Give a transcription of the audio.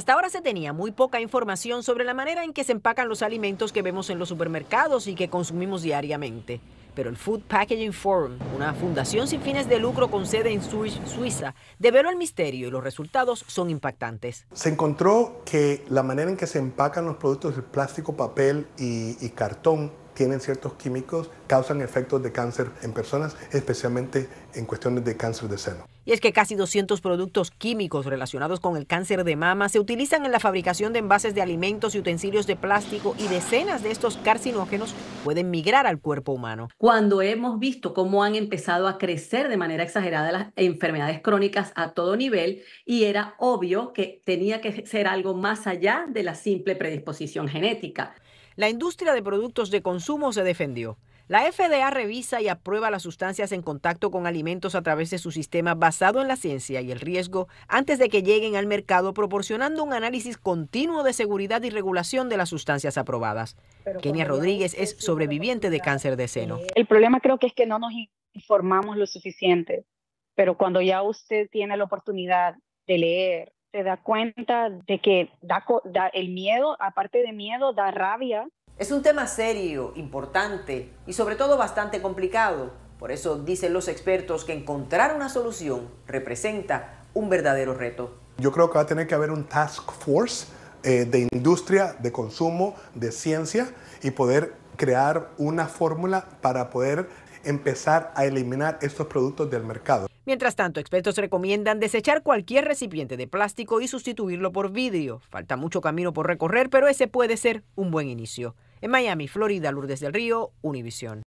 Hasta ahora se tenía muy poca información sobre la manera en que se empacan los alimentos que vemos en los supermercados y que consumimos diariamente. Pero el Food Packaging Forum, una fundación sin fines de lucro con sede en Suiza, develó el misterio y los resultados son impactantes. Se encontró que la manera en que se empacan los productos de plástico, papel y cartón tienen ciertos químicos, causan efectos de cáncer en personas, especialmente en cuestiones de cáncer de seno. Y es que casi 200 productos químicos relacionados con el cáncer de mama se utilizan en la fabricación de envases de alimentos y utensilios de plástico y decenas de estos carcinógenos pueden migrar al cuerpo humano. Cuando hemos visto cómo han empezado a crecer de manera exagerada las enfermedades crónicas a todo nivel y era obvio que tenía que ser algo más allá de la simple predisposición genética. La industria de productos de consumo se defendió. La FDA revisa y aprueba las sustancias en contacto con alimentos a través de su sistema basado en la ciencia y el riesgo antes de que lleguen al mercado, proporcionando un análisis continuo de seguridad y regulación de las sustancias aprobadas. Kenia Rodríguez es sobreviviente de cáncer de seno. Eh, el problema creo que es que no nos informamos lo suficiente, pero cuando ya usted tiene la oportunidad de leer, se da cuenta de que da, el miedo, aparte de miedo, da rabia. Es un tema serio, importante y sobre todo bastante complicado. Por eso dicen los expertos que encontrar una solución representa un verdadero reto. Yo creo que va a tener que haber un task force eh, de industria, de consumo, de ciencia y poder crear una fórmula para poder empezar a eliminar estos productos del mercado. Mientras tanto, expertos recomiendan desechar cualquier recipiente de plástico y sustituirlo por vidrio. Falta mucho camino por recorrer, pero ese puede ser un buen inicio. En Miami, Florida, Lourdes del Río, Univisión.